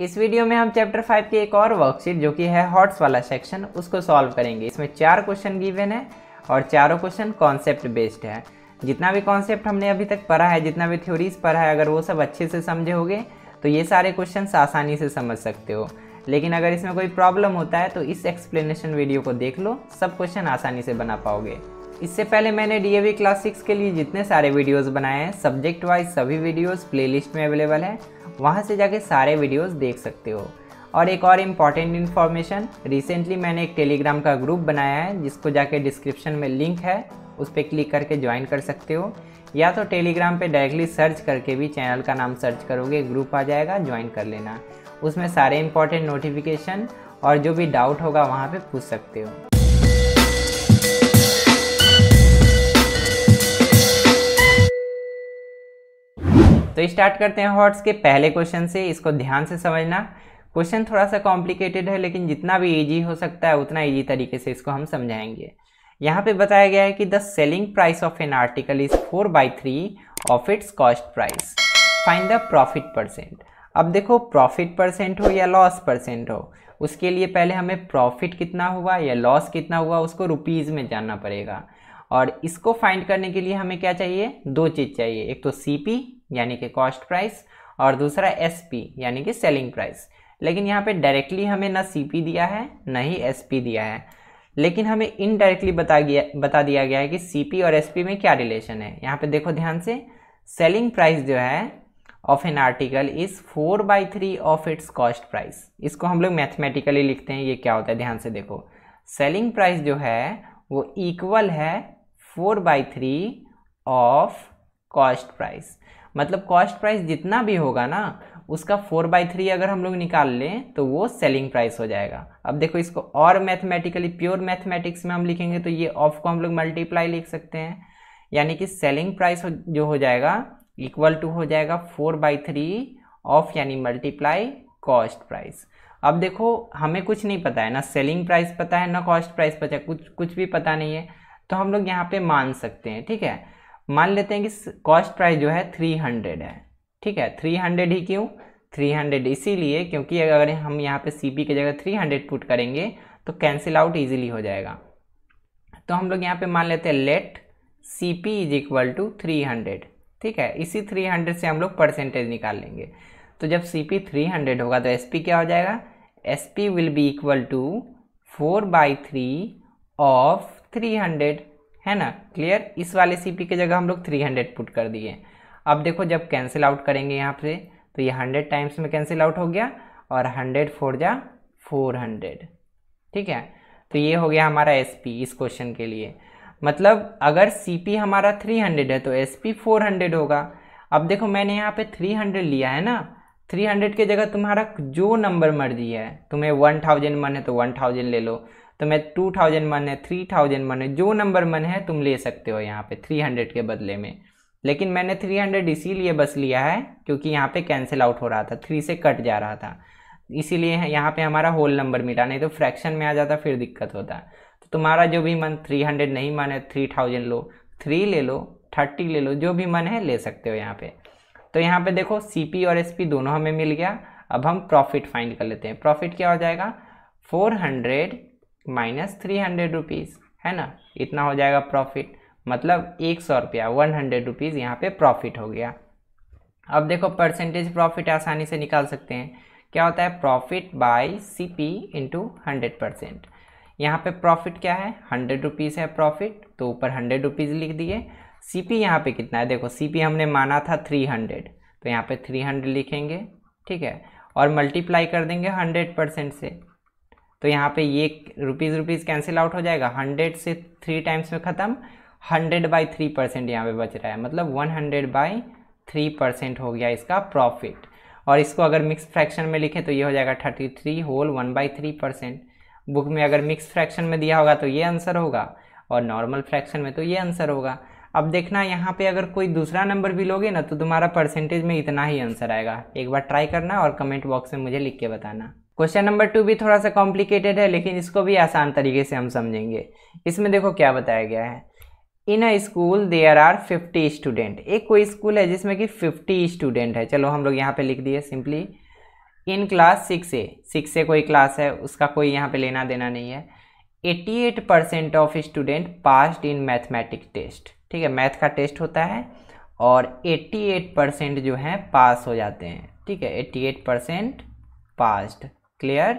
इस वीडियो में हम चैप्टर फाइव की एक और वर्कशीट जो कि है हॉट्स वाला सेक्शन उसको सॉल्व करेंगे इसमें चार क्वेश्चन गिवन है और चारों क्वेश्चन कॉन्सेप्ट बेस्ड है जितना भी कॉन्सेप्ट हमने अभी तक पढ़ा है जितना भी थ्योरीज पढ़ा है अगर वो सब अच्छे से समझे होगे तो ये सारे क्वेश्चन आसानी से समझ सकते हो लेकिन अगर इसमें कोई प्रॉब्लम होता है तो इस एक्सप्लेनेशन वीडियो को देख लो सब क्वेश्चन आसानी से बना पाओगे इससे पहले मैंने डी क्लास सिक्स के लिए जितने सारे वीडियोज़ बनाए हैं सब्जेक्ट वाइज सभी प्ले प्लेलिस्ट में अवेलेबल है वहाँ से जाके सारे वीडियोस देख सकते हो और एक और इम्पॉर्टेंट इन्फॉर्मेशन रिसेंटली मैंने एक टेलीग्राम का ग्रुप बनाया है जिसको जाके डिस्क्रिप्शन में लिंक है उस पर क्लिक करके ज्वाइन कर सकते हो या तो टेलीग्राम पे डायरेक्टली सर्च करके भी चैनल का नाम सर्च करोगे ग्रुप आ जाएगा ज्वाइन कर लेना उसमें सारे इम्पॉर्टेंट नोटिफिकेशन और जो भी डाउट होगा वहाँ पर पूछ सकते हो तो स्टार्ट करते हैं हॉट्स के पहले क्वेश्चन से इसको ध्यान से समझना क्वेश्चन थोड़ा सा कॉम्प्लिकेटेड है लेकिन जितना भी ईजी हो सकता है उतना ईजी तरीके से इसको हम समझाएंगे यहाँ पे बताया गया है कि the selling price of an article is four by three of its cost price find the profit percent अब देखो प्रॉफिट परसेंट हो या लॉस परसेंट हो उसके लिए पहले हमें प्रॉफिट कितना हुआ या लॉस कितना हुआ उसको रुपीज़ में जानना पड़ेगा और इसको फाइंड करने के लिए हमें क्या चाहिए दो चीज़ चाहिए एक तो सी पी यानी कि कॉस्ट प्राइस और दूसरा एस यानी कि सेलिंग प्राइस लेकिन यहाँ पे डायरेक्टली हमें ना सी दिया है ना ही एस दिया है लेकिन हमें इनडायरेक्टली बता गया बता दिया गया है कि सी और एस में क्या रिलेशन है यहाँ पे देखो ध्यान से सेलिंग प्राइस जो है of an article is four by three of its cost price इसको हम लोग मैथमेटिकली लिखते हैं ये क्या होता है ध्यान से देखो सेलिंग प्राइस जो है वो इक्वल है four by three of cost price मतलब कॉस्ट प्राइस जितना भी होगा ना उसका फोर बाई थ्री अगर हम लोग निकाल लें तो वो सेलिंग प्राइस हो जाएगा अब देखो इसको और मैथमेटिकली प्योर मैथमेटिक्स में हम लिखेंगे तो ये ऑफ को हम लोग मल्टीप्लाई लिख सकते हैं यानी कि सेलिंग प्राइस जो हो जाएगा इक्वल टू हो जाएगा फोर बाई थ्री ऑफ यानी मल्टीप्लाई कॉस्ट प्राइस अब देखो हमें कुछ नहीं पता है ना सेलिंग प्राइस पता है ना कॉस्ट प्राइस पता है कुछ कुछ भी पता नहीं है तो हम लोग यहाँ पे मान सकते हैं ठीक है मान लेते हैं कि कॉस्ट प्राइस जो है थ्री हंड्रेड है ठीक है थ्री हंड्रेड ही क्यों थ्री हंड्रेड इसीलिए क्योंकि अगर हम यहाँ पे सी पी की जगह थ्री हंड्रेड पुट करेंगे तो कैंसिल आउट ईजिली हो जाएगा तो हम लोग यहाँ पे मान लेते हैं let C P is equal to three hundred ठीक है इसी थ्री हंड्रेड से हम लोग परसेंटेज निकाल लेंगे तो जब सी पी थ्री हंड्रेड होगा तो एस पी क्या हो जाएगा S P will be equal to four by three of three hundred है ना क्लियर इस वाले सी की जगह हम लोग थ्री हंड्रेड पुट कर दिए अब देखो जब कैंसिल आउट करेंगे यहाँ से तो ये हंड्रेड टाइम्स में कैंसिल आउट हो गया और हंड्रेड फोर जा फोर हंड्रेड ठीक है तो ये हो गया हमारा एस इस क्वेश्चन के लिए मतलब अगर सी हमारा थ्री हंड्रेड है तो एस पी फोर हंड्रेड होगा अब देखो मैंने यहाँ पे थ्री हंड्रेड लिया है ना थ्री हंड्रेड के जगह तुम्हारा जो नंबर मर्जी है तुम्हें वन थाउजेंड मन है तो वन थाउजेंड ले लो तो मैं टू थाउजेंड मन है थ्री थाउजेंड मन है जो नंबर मन है तुम ले सकते हो यहाँ पे थ्री हंड्रेड के बदले में लेकिन मैंने थ्री हंड्रेड इसीलिए बस लिया है क्योंकि यहाँ पे कैंसिल आउट हो रहा था थ्री से कट जा रहा था इसीलिए यहाँ पे हमारा होल नंबर मिला नहीं तो फ्रैक्शन में आ जाता फिर दिक्कत होता तो तुम्हारा जो भी मन थ्री हंड्रेड नहीं मन है थ्री थाउजेंड लो थ्री ले लो थर्टी ले लो जो भी मन है ले सकते हो यहाँ पे तो यहाँ पे देखो सी और एस दोनों हमें मिल गया अब हम प्रॉफिट फाइंड कर लेते हैं प्रॉफिट क्या हो जाएगा four hundred minus three hundred rupees है ना इतना हो जाएगा प्रॉफिट मतलब एक सौ रुपया वन हंड्रेड रुपीज़ यहाँ पर प्रॉफिट हो गया अब देखो परसेंटेज प्रॉफिट आसानी से निकाल सकते हैं क्या होता है profit by C P into hundred percent यहाँ पर प्रॉफिट क्या है हंड्रेड रुपीज़ है प्रॉफिट तो ऊपर हंड्रेड रुपीज़ लिख दिए सी पी यहाँ पर कितना है देखो सी पी हमने माना था थ्री हंड्रेड तो यहाँ पर थ्री हंड्रेड लिखेंगे ठीक है और मल्टीप्लाई कर देंगे हंड्रेड परसेंट से तो यहाँ पे ये रुपीज़ रुपीज़ कैंसिल आउट हो जाएगा हंड्रेड से थ्री टाइम्स में ख़त्म हंड्रेड बाई थ्री परसेंट यहाँ पर बच रहा है मतलब one hundred by three percent हो गया इसका प्रॉफिट और इसको अगर मिक्स फ्रैक्शन में लिखें तो ये हो जाएगा thirty three whole one by three percent book में अगर मिक्स फ्रैक्शन में दिया होगा तो ये आंसर होगा और नॉर्मल फ्रैक्शन में तो ये आंसर होगा अब देखना यहाँ पे अगर कोई दूसरा नंबर भी लोगे ना तो तुम्हारा परसेंटेज में इतना ही आंसर आएगा एक बार ट्राई करना और कमेंट बॉक्स में मुझे लिख के बताना क्वेश्चन नंबर टू भी थोड़ा सा कॉम्प्लिकेटेड है लेकिन इसको भी आसान तरीके से हम समझेंगे इसमें देखो क्या बताया गया है in a school there are fifty student एक कोई स्कूल है जिसमें कि फिफ्टी स्टूडेंट है चलो हम लोग यहाँ पे लिख दिए simply in class six A six A कोई क्लास है उसका कोई यहाँ पे लेना देना नहीं है eighty eight percent of student passed in mathematic test ठीक है मैथ का टेस्ट होता है और 88 परसेंट जो है पास हो जाते हैं ठीक है 88 परसेंट पास्ड क्लियर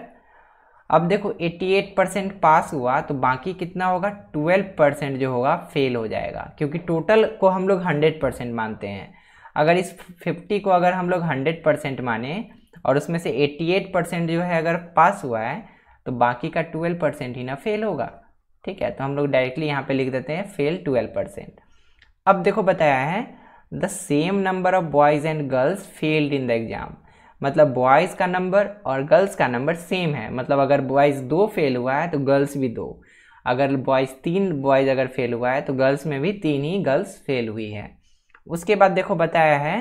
अब देखो 88 परसेंट पास हुआ तो बाकी कितना होगा 12 परसेंट जो होगा फेल हो जाएगा क्योंकि टोटल को हम लोग 100 परसेंट मानते हैं अगर इस 50 को अगर हम लोग 100 परसेंट माने और उसमें से 88 परसेंट जो है अगर पास हुआ है तो बाकी का 12 परसेंट ही ना फेल होगा ठीक है तो हम लोग डायरेक्टली यहाँ पे लिख देते हैं फेल ट्वेल्व परसेंट अब देखो बताया है the same number of boys and girls failed in the exam मतलब बॉयज़ का नंबर और गर्ल्स का नंबर सेम है मतलब अगर बॉयज़ दो फेल हुआ है तो गर्ल्स भी दो अगर बॉयज़ तीन बॉयज़ अगर फेल हुआ है तो गर्ल्स में भी तीन ही गर्ल्स फेल हुई है उसके बाद देखो बताया है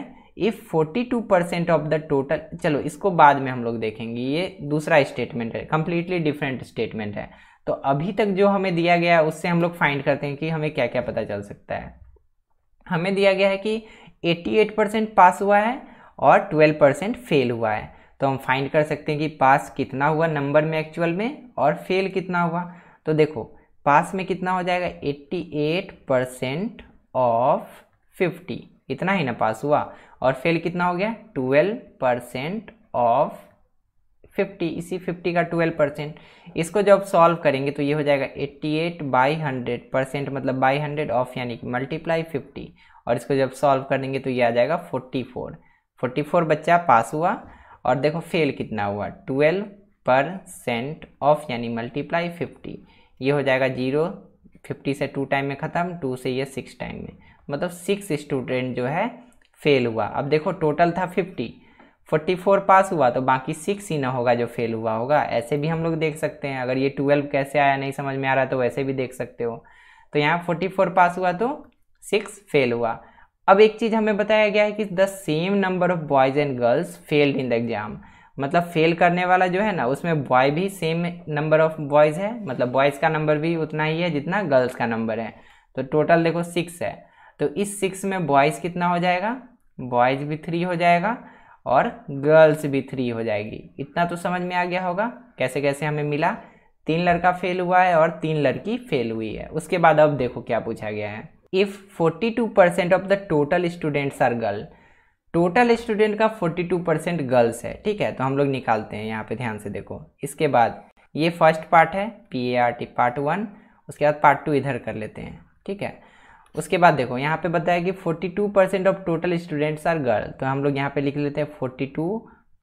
if forty two percent of the total चलो इसको बाद में हम लोग देखेंगे ये दूसरा स्टेटमेंट है कम्प्लीटली डिफरेंट स्टेटमेंट है तो अभी तक जो हमें दिया गया है उससे हम लोग फाइंड करते हैं कि हमें क्या क्या पता चल सकता है हमें दिया गया है कि 88 परसेंट पास हुआ है और ट्वेल्व परसेंट फेल हुआ है तो हम फाइंड कर सकते हैं कि पास कितना हुआ नंबर में एक्चुअल में और फेल कितना हुआ तो देखो पास में कितना हो जाएगा eighty eight percent of fifty इतना ही ना पास हुआ और फेल कितना हो गया ट्वेल्व परसेंट ऑफ फिफ्टी इसी फिफ्टी का 12 परसेंट इसको जब सॉल्व करेंगे तो ये हो जाएगा eighty eight by hundred percent मतलब बाई हंड्रेड ऑफ यानी कि मल्टीप्लाई फिफ्टी और इसको जब सॉल्व कर देंगे तो ये आ जाएगा फोर्टी फोर फोर्टी फोर बच्चा पास हुआ और देखो फेल कितना हुआ ट्वेल्व परसेंट ऑफ यानी मल्टीप्लाई फिफ्टी ये हो जाएगा जीरो फिफ्टी से टू टाइम में ख़त्म टू से ये सिक्स टाइम में मतलब सिक्स स्टूडेंट जो है फेल हुआ अब देखो टोटल था फिफ्टी फोर्टी फोर पास हुआ तो बाकी सिक्स ही ना होगा जो फेल हुआ होगा ऐसे भी हम लोग देख सकते हैं अगर ये ट्वेल्व कैसे आया नहीं समझ में आ रहा तो वैसे भी देख सकते हो तो यहाँ फोर्टी फोर पास हुआ तो सिक्स फेल हुआ अब एक चीज़ हमें बताया गया है कि the same number of boys and girls failed in the exam मतलब फेल करने वाला जो है ना उसमें बॉय भी सेम नंबर ऑफ बॉयज़ है मतलब बॉयज़ का नंबर भी उतना ही है जितना गर्ल्स का नंबर है तो टोटल देखो सिक्स है तो इस सिक्स में बॉयज़ कितना हो जाएगा बॉयज़ भी थ्री हो जाएगा और गर्ल्स भी थ्री हो जाएगी इतना तो समझ में आ गया होगा कैसे कैसे हमें मिला तीन लड़का फेल हुआ है और तीन लड़की फेल हुई है उसके बाद अब देखो क्या पूछा गया है to 42% of the total students are girl total student का 42 परसेंट गर्ल्स है ठीक है तो हम लोग निकालते हैं यहाँ पे ध्यान से देखो इसके बाद ये फर्स्ट पार्ट है P A R T part one उसके बाद पार्ट टू इधर कर लेते हैं ठीक है उसके बाद देखो यहाँ पे बताया कि 42 percent of total students are girl तो हम लोग यहाँ पे लिख लेते हैं 42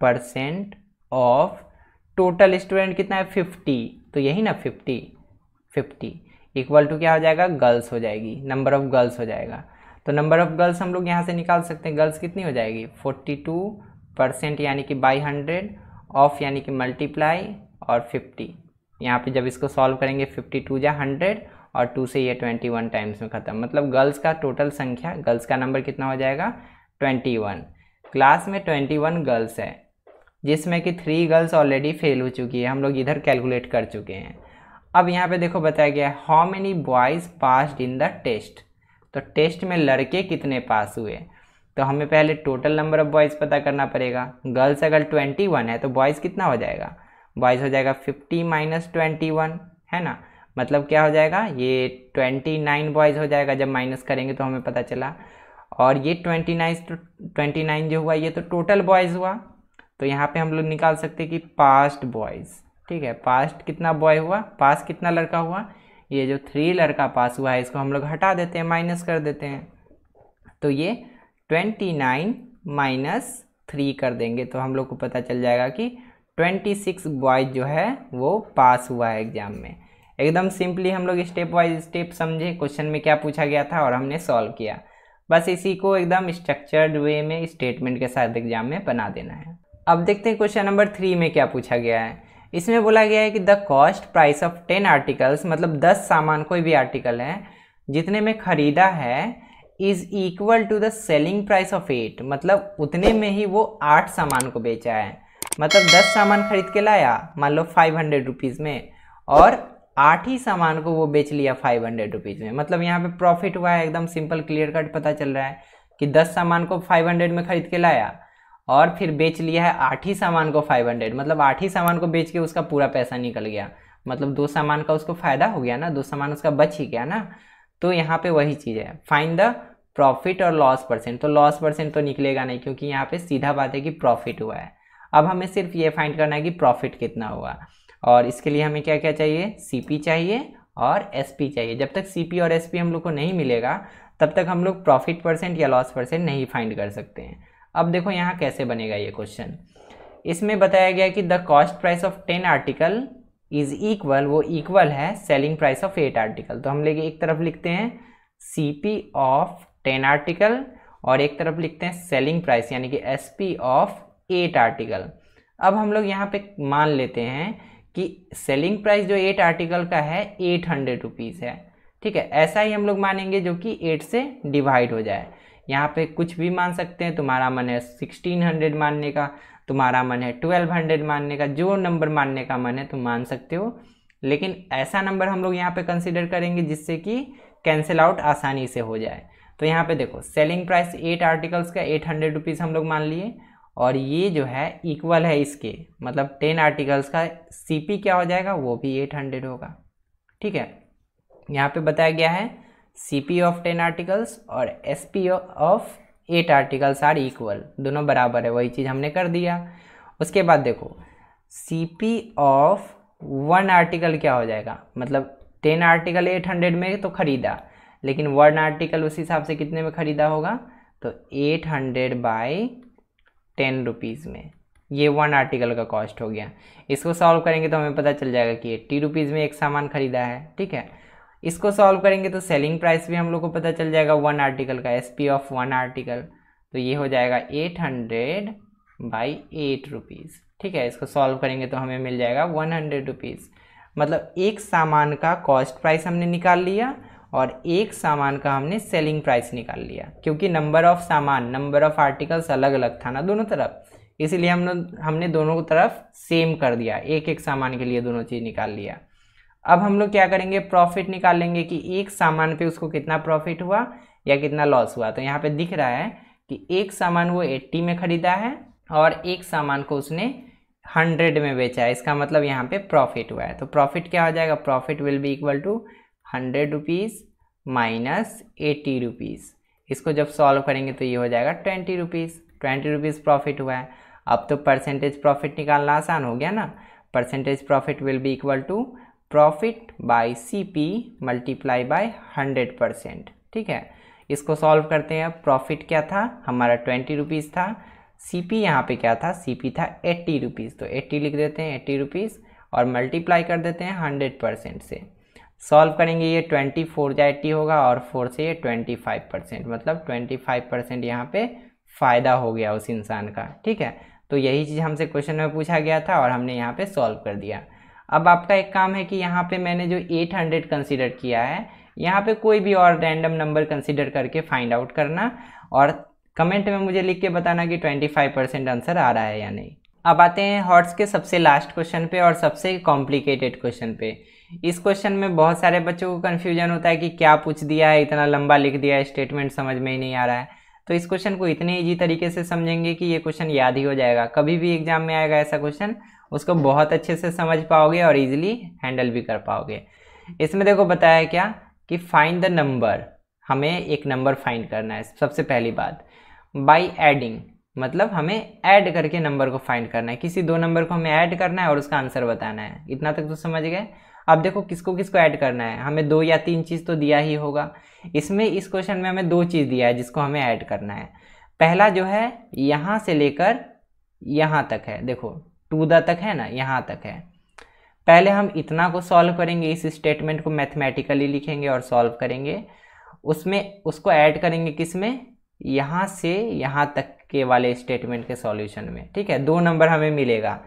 परसेंट ऑफ टोटल स्टूडेंट कितना है 50 तो यही ना 50 50 इक्वल टू क्या हो जाएगा गर्ल्स हो जाएगी नंबर ऑफ़ गर्ल्स हो जाएगा तो नंबर ऑफ़ गर्ल्स हम लोग यहाँ से निकाल सकते हैं गर्ल्स कितनी हो जाएगी फोर्टी टू परसेंट यानी कि बाई हंड्रेड ऑफ यानी कि मल्टीप्लाई और फिफ्टी यहाँ पे जब इसको सॉल्व करेंगे फिफ्टी टू या हंड्रेड और टू से ये ट्वेंटी वन टाइम्स में ख़त्म मतलब गर्ल्स का टोटल संख्या गर्ल्स का नंबर कितना हो जाएगा ट्वेंटी वन क्लास में ट्वेंटी वन गर्ल्स है जिसमें कि थ्री गर्ल्स ऑलरेडी फेल हो चुकी है हम लोग इधर कैलकुलेट कर चुके हैं अब यहाँ पे देखो बताया गया है how many boys passed in the test तो टेस्ट में लड़के कितने पास हुए तो हमें पहले टोटल नंबर ऑफ बॉयज़ पता करना पड़ेगा गर्ल्स अगर ट्वेंटी वन है तो बॉयज़ कितना हो जाएगा बॉयज़ हो जाएगा फिफ्टी माइनस ट्वेंटी वन है ना मतलब क्या हो जाएगा ये ट्वेंटी नाइन बॉयज़ हो जाएगा जब माइनस करेंगे तो हमें पता चला और ये ट्वेंटी नाइन ट्वेंटी नाइन जो हुआ ये तो टोटल बॉयज़ हुआ तो यहाँ पे हम लोग निकाल सकते हैं कि पास्ट बॉयज़ ठीक है पास्ट कितना बॉय हुआ पास कितना लड़का हुआ ये जो थ्री लड़का पास हुआ है इसको हम लोग हटा देते हैं माइनस कर देते हैं तो ये ट्वेंटी नाइन माइनस थ्री कर देंगे तो हम लोग को पता चल जाएगा कि ट्वेंटी सिक्स बॉयज जो है वो पास हुआ है एग्ज़ाम में एकदम सिंपली हम लोग स्टेप वाइज स्टेप समझे क्वेश्चन में क्या पूछा गया था और हमने सॉल्व किया बस इसी को एकदम स्ट्रक्चर्ड वे में स्टेटमेंट के साथ एग्जाम में बना देना है अब देखते हैं क्वेश्चन नंबर थ्री में क्या पूछा गया है इसमें बोला गया है कि the cost price of ten articles मतलब दस सामान कोई भी आर्टिकल है जितने में ख़रीदा है is equal to the selling price of eight मतलब उतने में ही वो आठ सामान को बेचा है मतलब दस सामान खरीद के लाया मान लो फाइव हंड्रेड रुपीज़ में और आठ ही सामान को वो बेच लिया फाइव हंड्रेड रुपीज़ में मतलब यहाँ पे प्रॉफिट हुआ है एकदम सिंपल क्लियर कट पता चल रहा है कि दस सामान को फाइव हंड्रेड में खरीद के लाया और फिर बेच लिया है आठ ही सामान को फाइव हंड्रेड मतलब आठ ही सामान को बेच के उसका पूरा पैसा निकल गया मतलब दो सामान का उसको फ़ायदा हो गया ना दो सामान उसका बच ही गया ना तो यहाँ पे वही चीज़ है फाइंड द प्रॉफिट और लॉस परसेंट तो लॉस परसेंट तो निकलेगा नहीं क्योंकि यहाँ पे सीधा बात है कि प्रॉफिट हुआ है अब हमें सिर्फ ये फाइंड करना है कि प्रॉफिट कितना हुआ और इसके लिए हमें क्या क्या चाहिए सी चाहिए और एस चाहिए जब तक सी और एस हम लोग को नहीं मिलेगा तब तक हम लोग प्रॉफिट परसेंट या लॉस परसेंट नहीं फाइंड कर सकते हैं अब देखो यहाँ कैसे बनेगा ये क्वेश्चन इसमें बताया गया कि the cost price of ten article is equal वो इक्वल है selling price of eight article तो हम लेके एक तरफ लिखते हैं C P of ten article और एक तरफ लिखते हैं सेलिंग प्राइस यानी कि S P of eight article अब हम लोग यहाँ पे मान लेते हैं कि सेलिंग प्राइस जो एट आर्टिकल का है एट हंड्रेड रुपीज़ है ठीक है ऐसा ही हम लोग मानेंगे जो कि एट से डिवाइड हो जाए यहाँ पे कुछ भी मान सकते हैं तुम्हारा मन है सिक्सटीन हंड्रेड मानने का तुम्हारा मन है ट्वेल्व हंड्रेड मानने का जो नंबर मानने का मन है तुम मान सकते हो लेकिन ऐसा नंबर हम लोग यहाँ पे कंसिडर करेंगे जिससे कि कैंसिल आउट आसानी से हो जाए तो यहाँ पे देखो सेलिंग प्राइस एट आर्टिकल्स का एट हंड्रेड रुपीज़ हम लोग मान लिए और ये जो है इक्वल है इसके मतलब टेन आर्टिकल्स का सीपी क्या हो जाएगा वो भी एट हंड्रेड होगा ठीक है यहाँ पे बताया गया है सी ऑफ टेन आर्टिकल्स और S of eight articles are equal दोनों बराबर है वही चीज़ हमने कर दिया उसके बाद देखो सी ऑफ वन आर्टिकल क्या हो जाएगा मतलब टेन आर्टिकल एट हंड्रेड में तो ख़रीदा लेकिन वन आर्टिकल उस हिसाब से कितने में ख़रीदा होगा तो eight hundred by ten rupees में ये वन आर्टिकल का कॉस्ट हो गया इसको सॉल्व करेंगे तो हमें पता चल जाएगा कि एट्टी रुपीज़ में एक सामान ख़रीदा है ठीक है इसको सॉल्व करेंगे तो सेलिंग प्राइस भी हम लोग को पता चल जाएगा वन आर्टिकल का S P of one article तो ये हो जाएगा eight hundred by eight rupees ठीक है इसको सॉल्व करेंगे तो हमें मिल जाएगा वन हंड्रेड रुपीज़ मतलब एक सामान का कॉस्ट प्राइस हमने निकाल लिया और एक सामान का हमने सेलिंग प्राइस निकाल लिया क्योंकि नंबर ऑफ सामान नंबर ऑफ आर्टिकल्स अलग अलग था ना दोनों तरफ इसीलिए हमने हमने दोनों तरफ सेम कर दिया एक एक सामान के लिए दोनों चीज़ निकाल लिया अब हम लोग क्या करेंगे प्रॉफिट निकाल लेंगे कि एक सामान पे उसको कितना प्रॉफिट हुआ या कितना लॉस हुआ तो यहाँ पे दिख रहा है कि एक सामान वो एट्टी में ख़रीदा है और एक सामान को उसने हंड्रेड में बेचा है इसका मतलब यहाँ पे प्रॉफिट हुआ है तो प्रॉफिट क्या हो जाएगा profit will be equal to hundred rupees minus eighty rupees इसको जब सॉल्व करेंगे तो ये हो जाएगा twenty rupees twenty rupees profit हुआ है अब तो परसेंटेज प्रॉफिट निकालना आसान हो गया ना percentage profit will be equal to profit by CP multiply by hundred percent ठीक है इसको सॉल्व करते हैं अब प्रॉफिट क्या था हमारा ट्वेंटी रुपीज़ था सीपी यहाँ पर क्या था सीपी था एट्टी रुपीज़ तो एट्टी लिख देते हैं एट्टी रुपीज़ और मल्टीप्लाई कर देते हैं हंड्रेड परसेंट से सॉल्व करेंगे ये ट्वेंटी फोर या एट्टी होगा और फोर से ये ट्वेंटी फाइव परसेंट मतलब ट्वेंटी फाइव परसेंट यहाँ पर फ़ायदा हो गया उस इंसान का ठीक है तो यही चीज़ हमसे क्वेश्चन में पूछा गया था और हमने यहाँ पर सॉल्व कर दिया अब आपका एक काम है कि यहाँ पे मैंने जो 800 कंसिडर किया है यहाँ पे कोई भी और रैंडम नंबर कंसिडर करके फाइंड आउट करना और कमेंट में मुझे लिख के बताना कि 25 परसेंट आंसर आ रहा है या नहीं अब आते हैं हॉट्स के सबसे लास्ट क्वेश्चन पे और सबसे कॉम्प्लिकेटेड क्वेश्चन पे इस क्वेश्चन में बहुत सारे बच्चों को कन्फ्यूजन होता है कि क्या पूछ दिया है इतना लंबा लिख दिया है स्टेटमेंट समझ में ही नहीं आ रहा है तो इस क्वेश्चन को इतने ईजी तरीके से समझेंगे कि ये क्वेश्चन याद ही हो जाएगा कभी भी एग्जाम में आएगा ऐसा क्वेश्चन उसको बहुत अच्छे से समझ पाओगे और इजीली हैंडल भी कर पाओगे इसमें देखो बताया क्या कि फाइंड द नंबर हमें एक नंबर फाइंड करना है सबसे पहली बात बाई एडिंग मतलब हमें ऐड करके नंबर को फाइंड करना है किसी दो नंबर को हमें ऐड करना है और उसका आंसर बताना है इतना तक तो समझ गए अब देखो किसको किसको ऐड करना है हमें दो या तीन चीज़ तो दिया ही होगा इसमें इस क्वेश्चन में हमें दो चीज़ दिया है जिसको हमें ऐड करना है पहला जो है यहाँ से लेकर यहाँ तक है देखो टू द तक है ना यहाँ तक है पहले हम इतना को सॉल्व करेंगे इस स्टेटमेंट को मैथमेटिकली लिखेंगे और सॉल्व करेंगे उसमें उसको ऐड करेंगे किस में यहाँ से यहाँ तक के वाले स्टेटमेंट के सॉल्यूशन में ठीक है दो नंबर हमें मिलेगा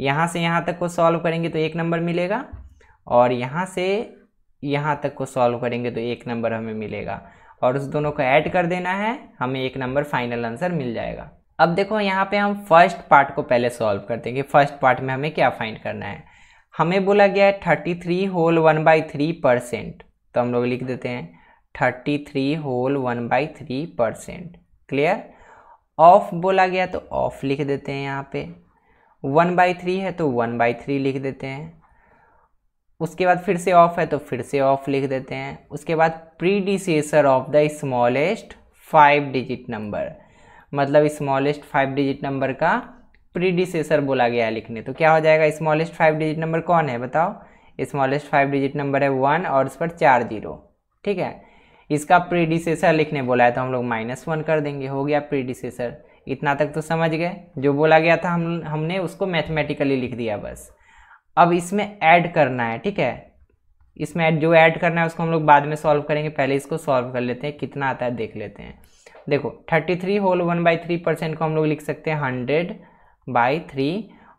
यहाँ से यहाँ तक को सॉल्व करेंगे तो एक नंबर मिलेगा और यहाँ से यहाँ तक को सॉल्व करेंगे तो एक नंबर हमें मिलेगा और उस दोनों को ऐड कर देना है हमें एक नंबर फाइनल आंसर मिल जाएगा अब देखो यहाँ पे हम फर्स्ट पार्ट को पहले सॉल्व करते हैं कि फर्स्ट पार्ट में हमें क्या फाइंड करना है हमें बोला गया है thirty three whole one by three percent तो हम लोग लिख देते हैं thirty three whole one by three percent clear of बोला गया तो ऑफ लिख देते हैं यहाँ पे वन बाई थ्री है तो वन बाई थ्री लिख देते हैं उसके बाद फिर से ऑफ है तो फिर से ऑफ लिख देते हैं उसके बाद predecessor of the smallest five digit number मतलब स्मॉलेस्ट फाइव डिजिट नंबर का प्रीडिसेसर बोला गया है लिखने तो क्या हो जाएगा स्मॉलेस्ट फाइव डिजिट नंबर कौन है बताओ स्मॉलेस्ट फाइव डिजिट नंबर है वन और उस पर चार जीरो ठीक है इसका प्रीडिसेसर लिखने बोला है तो हम लोग माइनस वन कर देंगे हो गया प्रीडिसेसर इतना तक तो समझ गए जो बोला गया था हम हमने उसको मैथमेटिकली लिख दिया बस अब इसमें ऐड करना है ठीक है इसमें जो ऐड करना है उसको हम लोग बाद में सॉल्व करेंगे पहले इसको सॉल्व कर लेते हैं कितना आता है देख लेते हैं देखो thirty three whole one by three percent को हम लोग लिख सकते हैं हंड्रेड बाई थ्री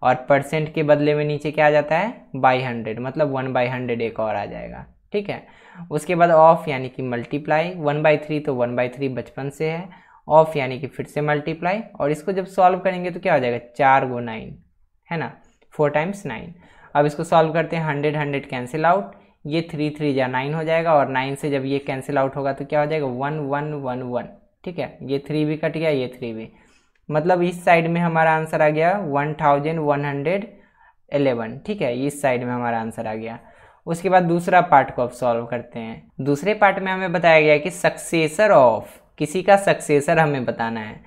और परसेंट के बदले में नीचे क्या आ जाता है बाई हंड्रेड मतलब वन बाई हंड्रेड एक और आ जाएगा ठीक है उसके बाद ऑफ यानी कि मल्टीप्लाई वन बाई थ्री तो वन बाई थ्री बचपन से है ऑफ यानी कि फिर से मल्टीप्लाई और इसको जब सॉल्व करेंगे तो क्या हो जाएगा चार गो नाइन है ना फोर टाइम्स नाइन अब इसको सॉल्व करते हैं हंड्रेड हंड्रेड कैंसिल आउट ये थ्री थ्री या नाइन हो जाएगा और नाइन से जब ये कैंसिल आउट होगा तो क्या हो जाएगा वन वन वन वन ठीक है ये थ्री भी कट गया ये थ्री भी मतलब इस साइड में हमारा आंसर आ गया one thousand one hundred eleven ठीक है इस साइड में हमारा आंसर आ गया उसके बाद दूसरा पार्ट को अब सॉल्व करते हैं दूसरे पार्ट में हमें बताया गया कि सक्सेसर ऑफ किसी का सक्सेसर हमें बताना है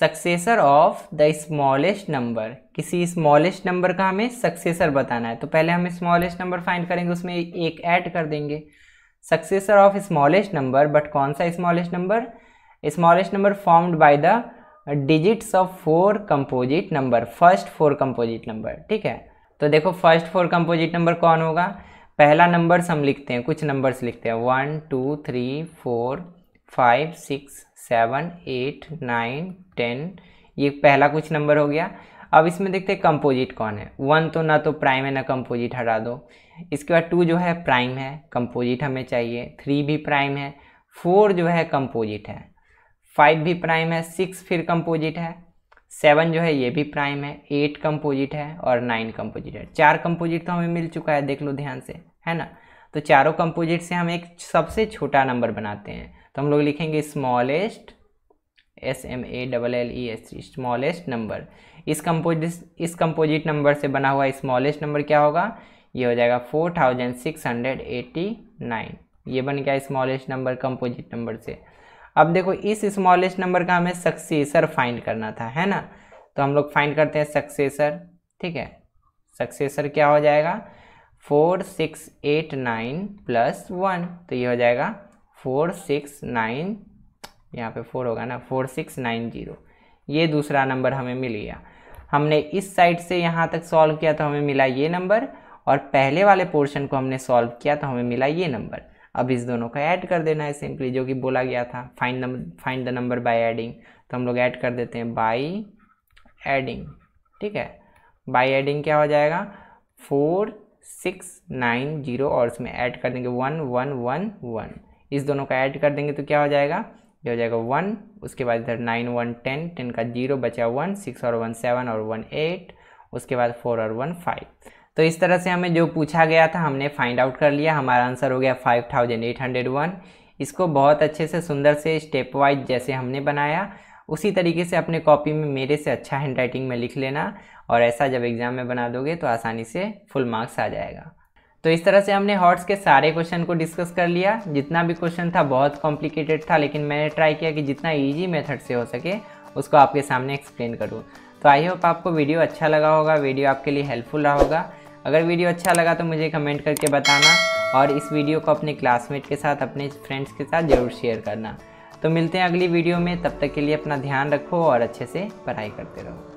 successor of the smallest number किसी स्मॉलेस्ट नंबर का हमें सक्सेसर बताना है तो पहले हम स्मॉलेस्ट नंबर फाइंड करेंगे उसमें एक ऐड कर देंगे successor of smallest number but कौन सा smallest number smallest number formed by the digits of four composite number first four composite number ठीक है तो देखो फर्स्ट फोर कंपोजिट नंबर कौन होगा पहला नंबर्स हम लिखते हैं कुछ नंबर्स लिखते हैं one two three four five six seven eight nine ten ये पहला कुछ नंबर हो गया अब इसमें देखते हैं कंपोजिट कौन है वन तो ना तो प्राइम है ना कंपोजिट हटा दो इसके बाद टू जो है प्राइम है कंपोजिट हमें चाहिए थ्री भी प्राइम है फोर जो है कंपोजिट है फाइव भी प्राइम है सिक्स फिर कंपोजिट है सेवन जो है ये भी प्राइम है एट कंपोजिट है और नाइन कंपोजिट है चार कंपोजिट तो हमें मिल चुका है देख लो ध्यान से है ना तो चारों कंपोजिट से हम एक सबसे छोटा नंबर बनाते हैं तो हम लोग लिखेंगे smallest S M A double L E S smallest number इस कंपोजिट इस कंपोजिट नंबर से बना हुआ स्मॉलेस्ट नंबर क्या होगा ये हो जाएगा four thousand six hundred eighty nine ये बन गया स्मॉलेस्ट नंबर कंपोजिट नंबर से अब देखो इस स्मॉलेस्ट नंबर का हमें सक्सेसर फाइंड करना था है ना तो हम लोग फाइंड करते हैं सक्सेसर ठीक है सक्सेसर क्या हो जाएगा four six eight nine plus one तो ये हो जाएगा फोर सिक्स नाइन यहाँ पे फोर होगा ना फोर सिक्स नाइन जीरो ये दूसरा नंबर हमें मिल गया हमने इस साइड से यहाँ तक सॉल्व किया तो हमें मिला ये नंबर और पहले वाले पोर्शन को हमने सॉल्व किया तो हमें मिला ये नंबर अब इस दोनों का ऐड कर देना है सिंपली जो कि बोला गया था fine number find the number by adding तो हम लोग ऐड कर देते हैं बाय एडिंग ठीक है बाय एडिंग क्या हो जाएगा फोर सिक्स नाइन जीरो और इसमें ऐड कर देंगे वन वन वन वन इस दोनों का ऐड कर देंगे तो क्या हो जाएगा ये हो जाएगा वन उसके बाद इधर नाइन वन टेन टेन का जीरो बचा वन सिक्स और वन सेवन और वन एट उसके बाद फोर और वन फाइव तो इस तरह से हमें जो पूछा गया था हमने फाइंड आउट कर लिया हमारा आंसर हो गया five thousand eight hundred one इसको बहुत अच्छे से सुंदर से स्टेप वाइज जैसे हमने बनाया उसी तरीके से अपने कॉपी में मेरे से अच्छा हैंड राइटिंग में लिख लेना और ऐसा जब एग्ज़ाम में बना दोगे तो आसानी से फुल मार्क्स आ जाएगा तो इस तरह से हमने हॉट्स के सारे क्वेश्चन को डिस्कस कर लिया जितना भी क्वेश्चन था बहुत कॉम्प्लिकेटेड था लेकिन मैंने ट्राई किया कि जितना ईजी मेथड से हो सके उसको आपके सामने एक्सप्लेन करूँ तो आई होप आपको वीडियो अच्छा लगा होगा वीडियो आपके लिए हेल्पफुल रहा होगा अगर वीडियो अच्छा लगा तो मुझे कमेंट करके बताना और इस वीडियो को अपने क्लासमेट के साथ अपने फ्रेंड्स के साथ ज़रूर शेयर करना तो मिलते हैं अगली वीडियो में तब तक के लिए अपना ध्यान रखो और अच्छे से पढ़ाई करते रहो